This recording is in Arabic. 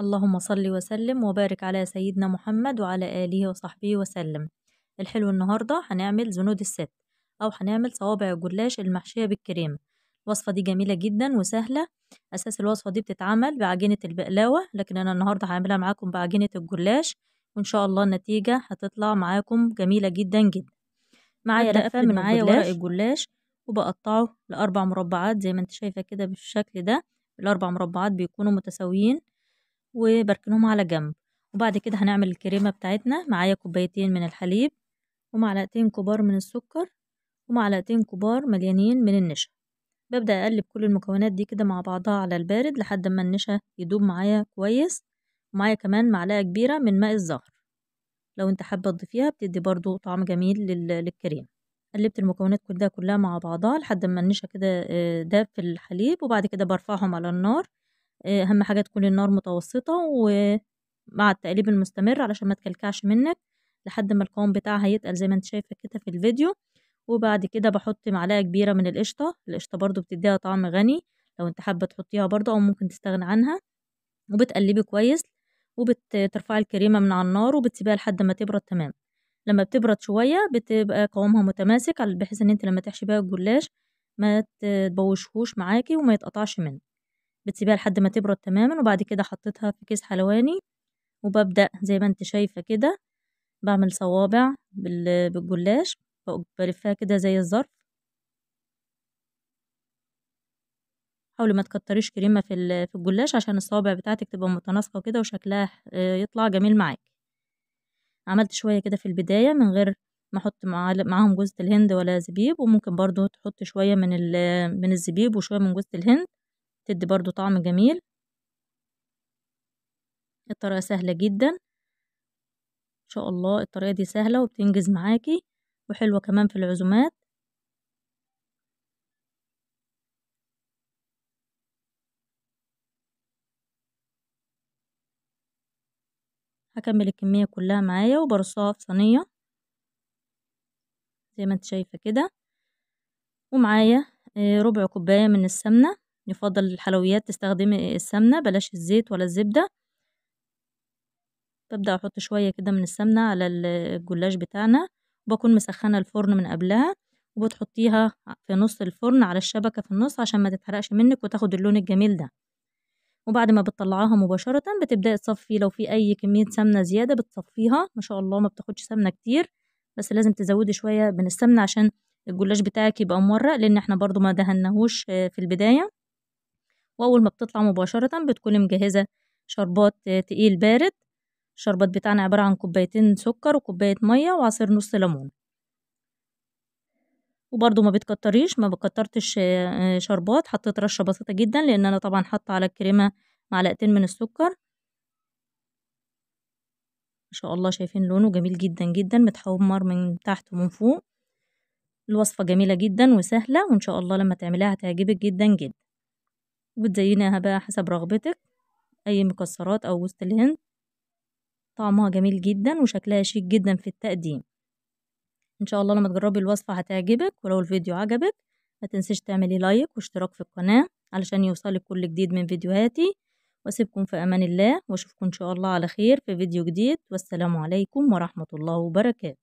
اللهم صل وسلم وبارك على سيدنا محمد وعلى آله وصحبه وسلم الحلو النهاردة هنعمل زنود الست أو هنعمل صوابع الجلاش المحشية بالكريمة الوصفة دي جميلة جدا وسهلة أساس الوصفة دي بتتعمل بعجينة البقلاوة لكن أنا النهاردة هعملها معاكم بعجينة الجلاش وإن شاء الله النتيجة هتطلع معاكم جميلة جدا جدا معايا لفة من معايا ورق الجلاش وبقطعه لأربع مربعات زي ما انت شايفة كده بالشكل ده الأربع مربعات بيكونوا متساويين وبركنهم على جنب وبعد كده هنعمل الكريمة بتاعتنا معايا كوبايتين من الحليب ومعلقتين كبار من السكر ومعلقتين كبار مليانين من النشا ببدأ أقلب كل المكونات دي كده مع بعضها على البارد لحد ما النشا يدوب معايا كويس ومعايا كمان معلقة كبيرة من ماء الزهر لو انت حابة تضيفيها بتدي برضو طعم جميل للكريم قلبت المكونات كلها كلها مع بعضها لحد ما النشا كده آه، داب في الحليب وبعد كده برفعهم على النار آه، اهم حاجه تكون النار متوسطه ومع التقليب المستمر علشان ما تكلكعش منك لحد ما القوام بتاعها يتقل زي ما انت شايفه كده في الفيديو وبعد كده بحط معلقه كبيره من القشطه القشطه برضو بتديها طعم غني لو انت حابه تحطيها برضو او ممكن تستغني عنها وبتقلبي كويس وبترفعي الكريمه من على النار وبتسيبيها لحد ما تبرد تمام لما بتبرد شويه بتبقى قوامها متماسك بحيث ان انت لما تحشي بيها الجلاش ما تبوشهوش معاكي وما يتقطعش منه بتسيبيها لحد ما تبرد تماما وبعد كده حطيتها في كيس حلواني وببدأ زي ما انت شايفة كده بعمل صوابع بالجلاش بلفها كده زي الظرف حاولي ما تكتريش كريمة في في الجلاش عشان الصوابع بتاعتك تبقى متناسقة كده وشكلها يطلع جميل معاك عملت شوية كده في البداية من غير ما احط معاهم جوزة الهند ولا زبيب وممكن برضو تحط شوية من من الزبيب وشوية من جوزة الهند بتدي برضو طعم جميل الطريقة سهلة جدا ان شاء الله الطريقة دي سهلة وبتنجز معاكي وحلوة كمان في العزومات هكمل الكمية كلها معايا وبرصها في صينية زي ما انت شايفة كده ومعايا آه، ربع كوباية من السمنة يفضل الحلويات تستخدمي السمنة بلاش الزيت ولا الزبدة ببدأ أحط شوية كده من السمنة على الجلاش بتاعنا وبكون مسخنة الفرن من قبلها وبتحطيها في نص الفرن على الشبكة في النص عشان ما تتحرقش منك وتاخد اللون الجميل ده وبعد ما بتطلعاها مباشرة بتبدأي تصفي لو في أي كمية سمنة زيادة بتصفيها ما شاء الله ما بتاخدش سمنة كتير بس لازم تزودي شوية من السمنة عشان الجلاش بتاعك يبقى مورق لأن احنا برضو ما دهنهوش في البداية وأول ما بتطلع مباشرة بتكوني مجهزة شربات تقيل بارد الشربات بتاعنا عبارة عن كوبايتين سكر وكوباية مية وعصير نص ليمون وبرضه ما بتكتريش ما بكترتش آه، شربات حطيت رشة بسيطة جدا لأن أنا طبعا حاطة على الكريمة معلقتين من السكر ما شاء الله شايفين لونه جميل جدا جدا متحمر من تحت ومن فوق الوصفة جميلة جدا وسهلة وإن شاء الله لما تعمليها هتعجبك جدا جدا وتزينيها بقى حسب رغبتك أي مكسرات أو وسط الهند طعمها جميل جدا وشكلها شيك جدا في التقديم إن شاء الله لما تجربي الوصفة هتعجبك ولو الفيديو عجبك ما تنسيش تعملي لايك واشتراك في القناة علشان يوصلك كل جديد من فيديوهاتي واسيبكم في امان الله واشوفكم ان شاء الله على خير في فيديو جديد والسلام عليكم ورحمه الله وبركاته